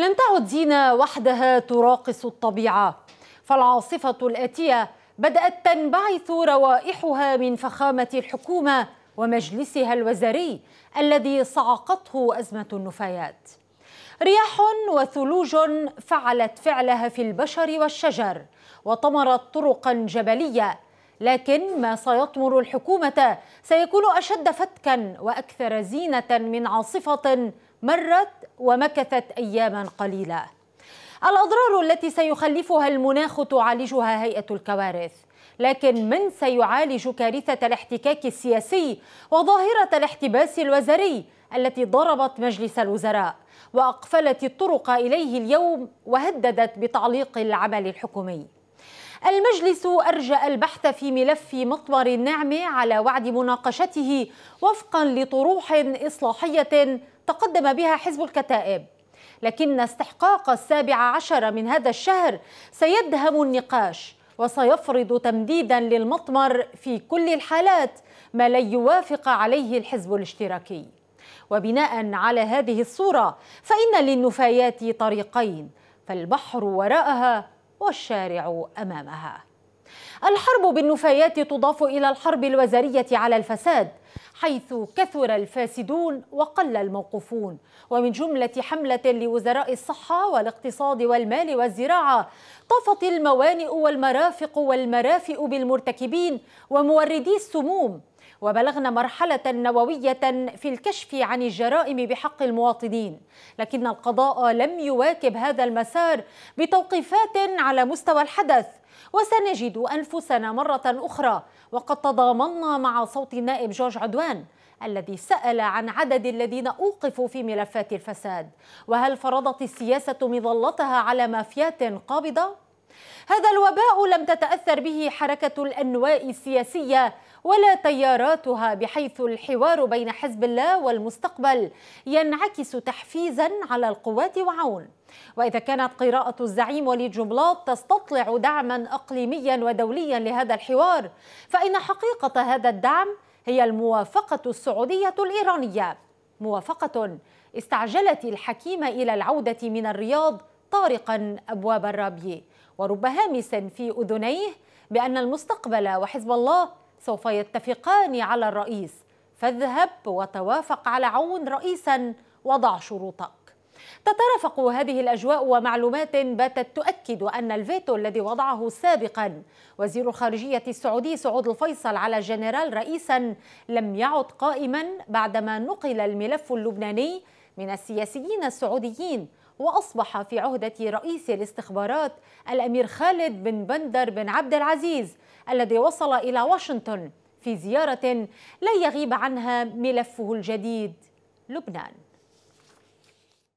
لم تعد زينة وحدها تراقص الطبيعة فالعاصفة الآتية بدأت تنبعث روائحها من فخامة الحكومة ومجلسها الوزاري الذي صعقته أزمة النفايات رياح وثلوج فعلت فعلها في البشر والشجر وطمرت طرقا جبلية لكن ما سيطمر الحكومة سيكون أشد فتكا وأكثر زينة من عاصفة مرت ومكثت أياما قليلة الأضرار التي سيخلفها المناخ تعالجها هيئة الكوارث لكن من سيعالج كارثة الاحتكاك السياسي وظاهرة الاحتباس الوزري التي ضربت مجلس الوزراء وأقفلت الطرق إليه اليوم وهددت بتعليق العمل الحكومي المجلس أرجأ البحث في ملف مطمر النعمة على وعد مناقشته وفقا لطروح إصلاحية تقدم بها حزب الكتائب لكن استحقاق السابع عشر من هذا الشهر سيدهم النقاش وسيفرض تمديدا للمطمر في كل الحالات ما لن يوافق عليه الحزب الاشتراكي وبناء على هذه الصورة فإن للنفايات طريقين فالبحر وراءها والشارع أمامها الحرب بالنفايات تضاف إلى الحرب الوزارية على الفساد حيث كثر الفاسدون وقل الموقوفون ومن جملة حملة لوزراء الصحة والاقتصاد والمال والزراعة طافت الموانئ والمرافق والمرافئ بالمرتكبين وموردي السموم وبلغنا مرحلة نووية في الكشف عن الجرائم بحق المواطنين لكن القضاء لم يواكب هذا المسار بتوقيفات على مستوى الحدث وسنجد أنفسنا مرة أخرى وقد تضامنا مع صوت النائب جورج عدوان الذي سأل عن عدد الذين أوقفوا في ملفات الفساد وهل فرضت السياسة مظلتها على مافيات قابضة؟ هذا الوباء لم تتأثر به حركة الأنواء السياسية ولا تياراتها بحيث الحوار بين حزب الله والمستقبل ينعكس تحفيزا على القوات وعون وإذا كانت قراءة الزعيم وليد جملاط تستطلع دعما أقليميا ودوليا لهذا الحوار فإن حقيقة هذا الدعم هي الموافقة السعودية الإيرانية موافقة استعجلت الحكيم إلى العودة من الرياض طارقا أبواب الرابيه ورب هامس في أذنيه بأن المستقبل وحزب الله سوف يتفقان على الرئيس فاذهب وتوافق على عون رئيسا وضع شروطك تترافق هذه الأجواء ومعلومات باتت تؤكد أن الفيتو الذي وضعه سابقا وزير الخارجية السعودي سعود الفيصل على جنرال رئيسا لم يعد قائما بعدما نقل الملف اللبناني من السياسيين السعوديين وأصبح في عهدة رئيس الاستخبارات الأمير خالد بن بندر بن عبد العزيز الذي وصل إلى واشنطن في زيارة لا يغيب عنها ملفه الجديد لبنان